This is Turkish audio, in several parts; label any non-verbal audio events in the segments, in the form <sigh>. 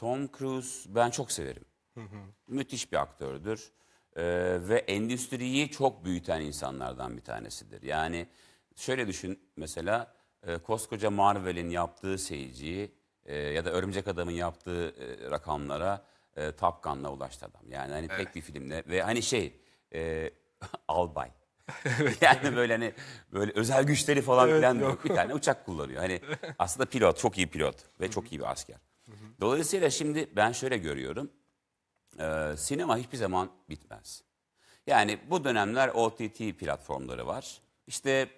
Tom Cruise ben çok severim. Müthiş bir aktördür. Ee, ve endüstriyi çok büyüten insanlardan bir tanesidir. Yani şöyle düşün mesela e, koskoca Marvel'in yaptığı seyirciyi e, ya da Örümcek Adam'ın yaptığı e, rakamlara e, Top Gun'la ulaştı adam. Yani hani evet. tek bir filmle ve hani şey e, <laughs> albay. <laughs> Yani böyle hani böyle özel güçleri falan evet, filan yok. bir tane uçak kullanıyor. Hani <laughs> aslında pilot çok iyi pilot ve çok iyi bir asker. Dolayısıyla şimdi ben şöyle görüyorum. Ee, sinema hiçbir zaman bitmez. Yani bu dönemler OTT platformları var. İşte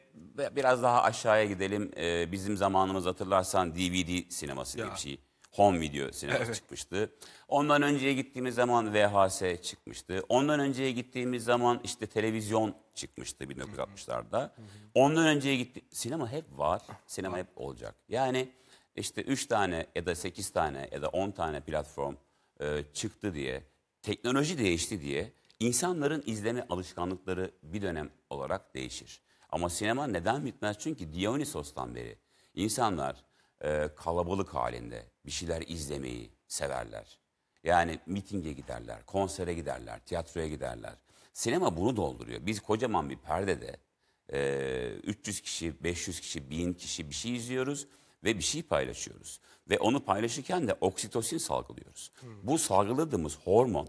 biraz daha aşağıya gidelim. Ee, bizim zamanımız hatırlarsan DVD sineması diye ya. bir şey. Home video sineması evet. çıkmıştı. Ondan önceye gittiğimiz zaman VHS çıkmıştı. Ondan önceye gittiğimiz zaman işte televizyon çıkmıştı 1960'larda. Ondan önceye gitti sinema hep var. Sinema hep olacak. Yani işte 3 tane ya da 8 tane ya da 10 tane platform e, çıktı diye, teknoloji değişti diye insanların izleme alışkanlıkları bir dönem olarak değişir. Ama sinema neden bitmez? Çünkü Dionysos'tan beri insanlar e, kalabalık halinde bir şeyler izlemeyi severler. Yani mitinge giderler, konsere giderler, tiyatroya giderler. Sinema bunu dolduruyor. Biz kocaman bir perdede e, 300 kişi, 500 kişi, 1000 kişi bir şey izliyoruz ve bir şey paylaşıyoruz. Ve onu paylaşırken de oksitosin salgılıyoruz. Hmm. Bu salgıladığımız hormon,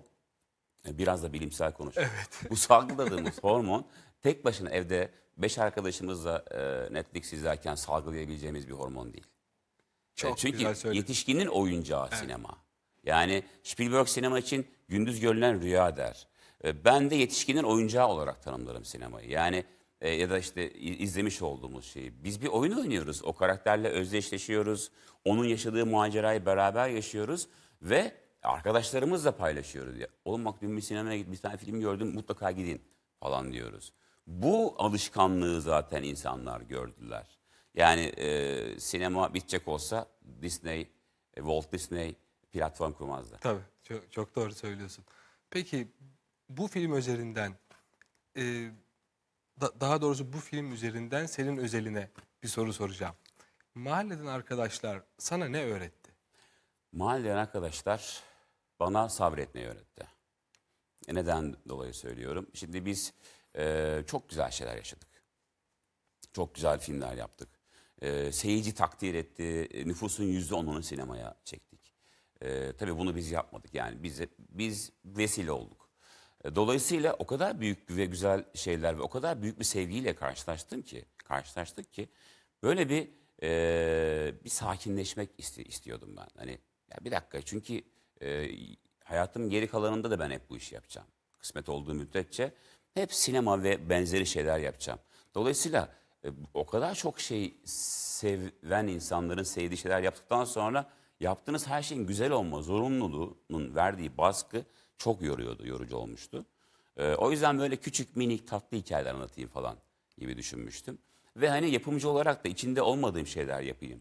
e, biraz da bilimsel konuş. Evet. <laughs> Bu salgıladığımız hormon tek başına evde beş arkadaşımızla e, Netflix izlerken salgılayabileceğimiz bir hormon değil. E, Çok e, çünkü güzel söyledin. yetişkinin oyuncağı evet. sinema. Yani Spielberg sinema için gündüz görülen rüya der. E, ben de yetişkinin oyuncağı olarak tanımlarım sinemayı. Yani e, ya da işte izlemiş olduğumuz şeyi. Biz bir oyun oynuyoruz. O karakterle özdeşleşiyoruz. Onun yaşadığı macerayı beraber yaşıyoruz ve arkadaşlarımızla paylaşıyoruz. Ya, Oğlum bak dün bir sinemaya git, bir tane film gördüm mutlaka gidin falan diyoruz. Bu alışkanlığı zaten insanlar gördüler. Yani e, sinema bitecek olsa Disney, e, Walt Disney platform kurmazdı. Tabii çok, çok doğru söylüyorsun. Peki bu film üzerinden e, da, daha doğrusu bu film üzerinden senin özeline bir soru soracağım. Mahalleden arkadaşlar sana ne öğretti? Mahalleden arkadaşlar bana sabretmeyi öğretti. E, neden dolayı söylüyorum? Şimdi biz e, çok güzel şeyler yaşadık. Çok güzel filmler yaptık. E, seyirci takdir etti. E, nüfusun yüzde onunu sinemaya çektik. E, tabii bunu biz yapmadık. Yani biz, biz vesile olduk. E, dolayısıyla o kadar büyük ve güzel şeyler ve o kadar büyük bir sevgiyle karşılaştım ki, karşılaştık ki böyle bir e, bir sakinleşmek iste, istiyordum ben. Hani ya bir dakika çünkü e, hayatım geri kalanında da ben hep bu işi yapacağım. Kısmet olduğu müddetçe hep sinema ve benzeri şeyler yapacağım. Dolayısıyla e, o kadar çok şey seven insanların sevdiği şeyler yaptıktan sonra yaptığınız her şeyin güzel olma zorunluluğunun verdiği baskı çok yoruyordu, yorucu olmuştu. E, o yüzden böyle küçük minik tatlı hikayeler anlatayım falan gibi düşünmüştüm. Ve hani yapımcı olarak da içinde olmadığım şeyler yapayım.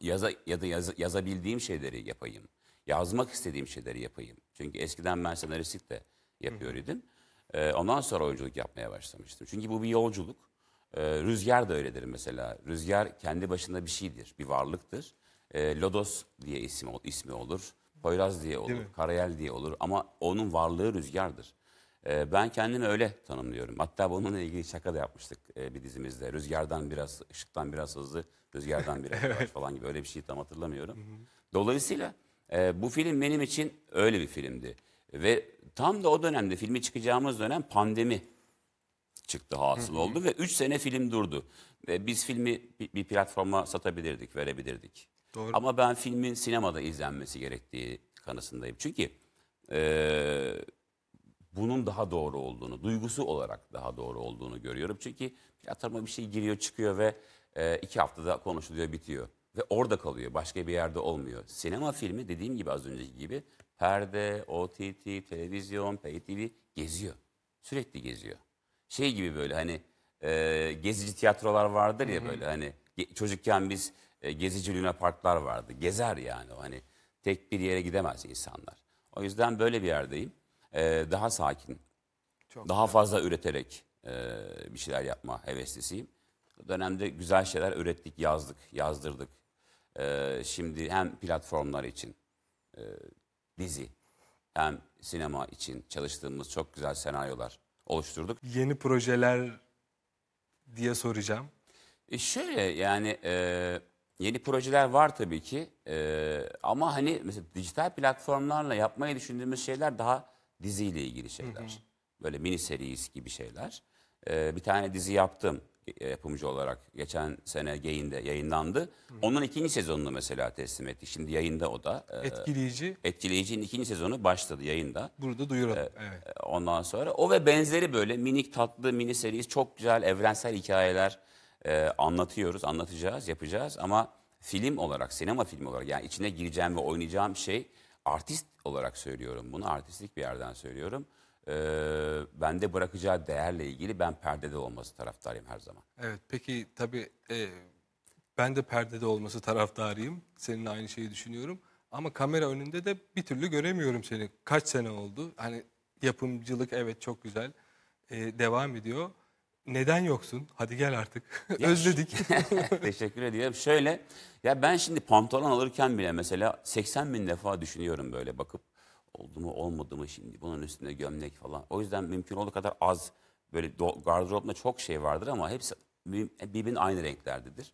Yaza, ya da yaz, yazabildiğim şeyleri yapayım. Yazmak istediğim şeyleri yapayım. Çünkü eskiden ben senaristlik de yapıyordum. E, ee, ondan sonra oyunculuk yapmaya başlamıştım. Çünkü bu bir yolculuk. E, rüzgar da öyledir mesela. Rüzgar kendi başına bir şeydir, bir varlıktır. E, Lodos diye ismi, ismi olur. Poyraz diye olur, Karayel diye olur ama onun varlığı rüzgardır. Ee, ben kendimi öyle tanımlıyorum. Hatta bununla ilgili şaka da yapmıştık e, bir dizimizde. Rüzgardan biraz, ışıktan biraz hızlı, rüzgardan biraz <laughs> yavaş falan gibi öyle bir şey tam hatırlamıyorum. Dolayısıyla e, bu film benim için öyle bir filmdi. Ve tam da o dönemde filmi çıkacağımız dönem pandemi çıktı hasıl oldu ve 3 sene film durdu. Ve biz filmi bir bir platforma satabilirdik, verebilirdik. Doğru. Ama ben filmin sinemada izlenmesi gerektiği kanısındayım. Çünkü e, bunun daha doğru olduğunu, duygusu olarak daha doğru olduğunu görüyorum. Çünkü tiyatroma bir şey giriyor çıkıyor ve e, iki haftada konuşuluyor bitiyor. Ve orada kalıyor. Başka bir yerde olmuyor. Sinema filmi dediğim gibi az önceki gibi perde, OTT, televizyon, pay TV geziyor. Sürekli geziyor. Şey gibi böyle hani e, gezici tiyatrolar vardır ya Hı-hı. böyle hani çocukken biz e, gezici Luna Parklar vardı. Gezer yani hani tek bir yere gidemez insanlar. O yüzden böyle bir yerdeyim. E, daha sakin, Çok daha güzel. fazla üreterek e, bir şeyler yapma heveslisiyim. O dönemde güzel şeyler ürettik, yazdık, yazdırdık. E, şimdi hem platformlar için e, dizi hem sinema için çalıştığımız çok güzel senaryolar oluşturduk. Yeni projeler diye soracağım. E şöyle yani e, Yeni projeler var tabii ki Ee, ama hani mesela dijital platformlarla yapmayı düşündüğümüz şeyler daha diziyle ilgili şeyler. Böyle mini series gibi şeyler. Ee, bir tane dizi yaptım e, yapımcı olarak geçen sene Gain'de yayınlandı. Onun ikinci sezonunu mesela teslim etti. Şimdi yayında o da. Etkileyici. Etkileyici'nin ikinci sezonu başladı yayında. Burada duyuralım. Evet. Ondan sonra o ve benzeri böyle minik tatlı mini serisi çok güzel evrensel hikayeler e, anlatıyoruz, anlatacağız, yapacağız ama film olarak, sinema filmi olarak yani içine gireceğim ve oynayacağım şey artist olarak söylüyorum bunu, artistlik bir yerden söylüyorum. E, bende bırakacağı değerle ilgili ben perdede olması taraftarıyım her zaman. Evet peki tabii e, ben de perdede olması taraftarıyım. Seninle aynı şeyi düşünüyorum. Ama kamera önünde de bir türlü göremiyorum seni. Kaç sene oldu? Hani yapımcılık evet çok güzel. Ee, devam ediyor. Neden yoksun? Hadi gel artık. <laughs> Ya, Özledik. <laughs> Teşekkür ediyorum. Şöyle ya ben şimdi pantolon alırken bile mesela 80 bin defa düşünüyorum böyle bakıp oldu mu olmadı mı şimdi bunun üstünde gömlek falan. O yüzden mümkün olduğu kadar az böyle gardıropta çok şey vardır ama hepsi birbirinin aynı renklerdedir.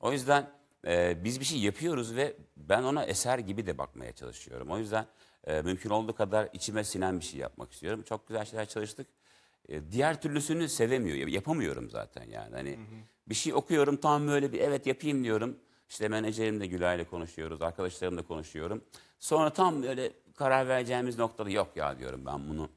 O yüzden e, biz bir şey yapıyoruz ve ben ona eser gibi de bakmaya çalışıyorum. O yüzden e, mümkün olduğu kadar içime sinen bir şey yapmak istiyorum. Çok güzel şeyler çalıştık. E, diğer türlüsünü sevemiyor. Yapamıyorum zaten yani. Hani hı hı. bir şey okuyorum tam böyle bir evet yapayım diyorum. İşte menajerimle Gülay'la konuşuyoruz, arkadaşlarımla konuşuyorum. Sonra tam böyle karar vereceğimiz noktada yok ya diyorum ben bunu.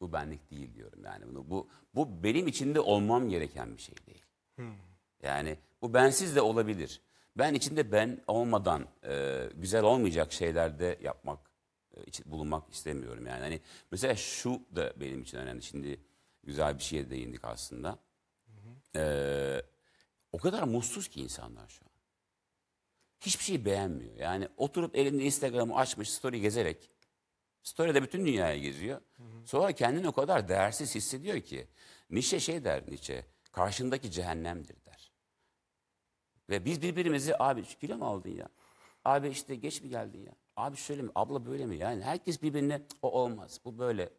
Bu benlik değil diyorum yani bunu. Bu bu benim içinde olmam gereken bir şey değil. Hmm. Yani bu bensiz de olabilir. Ben içinde ben olmadan e, güzel olmayacak şeylerde yapmak, e, bulunmak istemiyorum yani. Hani mesela şu da benim için önemli. Şimdi Güzel bir şeye değindik aslında. Ee, o kadar mutsuz ki insanlar şu an. Hiçbir şeyi beğenmiyor. Yani oturup elinde Instagram'ı açmış story gezerek. Story de bütün dünyaya geziyor. Sonra kendini o kadar değersiz hissediyor ki. Nietzsche şey der Nietzsche. Karşındaki cehennemdir der. Ve biz birbirimizi abi kilo mu aldın ya? Abi işte geç mi geldin ya? Abi şöyle mi? Abla böyle mi? Yani herkes birbirine o olmaz. Bu böyle.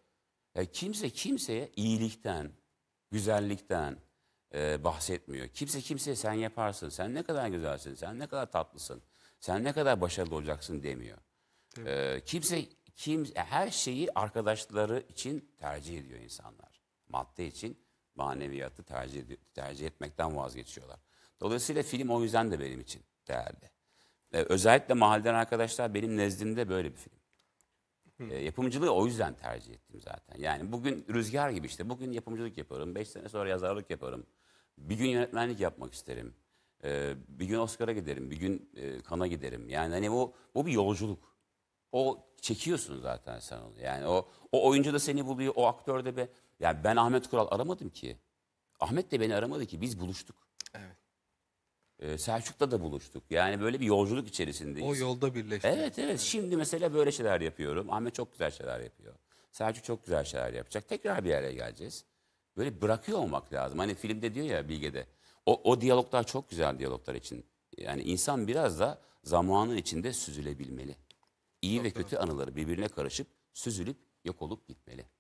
E, kimse kimseye iyilikten, güzellikten e, bahsetmiyor. Kimse kimseye sen yaparsın, sen ne kadar güzelsin, sen ne kadar tatlısın, sen ne kadar başarılı olacaksın demiyor. E, kimse kim e, her şeyi arkadaşları için tercih ediyor insanlar. Madde için maneviyatı tercih, tercih etmekten vazgeçiyorlar. Dolayısıyla film o yüzden de benim için değerli. Ee, özellikle mahalleden arkadaşlar benim nezdimde böyle bir film. E, yapımcılığı o yüzden tercih ettim zaten. Yani bugün rüzgar gibi işte. Bugün yapımcılık yapıyorum. Beş sene sonra yazarlık yaparım. Bir gün yönetmenlik yapmak isterim. E, bir gün Oscar'a giderim. Bir gün e, Kana giderim. Yani hani bu, bu bir yolculuk. O çekiyorsun zaten sen onu. Yani o, o oyuncu da seni buluyor. O aktör de be. Yani ben Ahmet Kural aramadım ki. Ahmet de beni aramadı ki. Biz buluştuk. Evet. Ee, Selçuk'ta da buluştuk. Yani böyle bir yolculuk içerisindeyiz. O yolda birleştik. Evet evet şimdi mesela böyle şeyler yapıyorum. Ahmet çok güzel şeyler yapıyor. Selçuk çok güzel şeyler yapacak. Tekrar bir araya geleceğiz. Böyle bırakıyor olmak lazım. Hani filmde diyor ya Bilge'de. O, o diyaloglar çok güzel diyaloglar için. Yani insan biraz da zamanın içinde süzülebilmeli. İyi çok ve doğru. kötü anıları birbirine karışıp süzülüp yok olup gitmeli.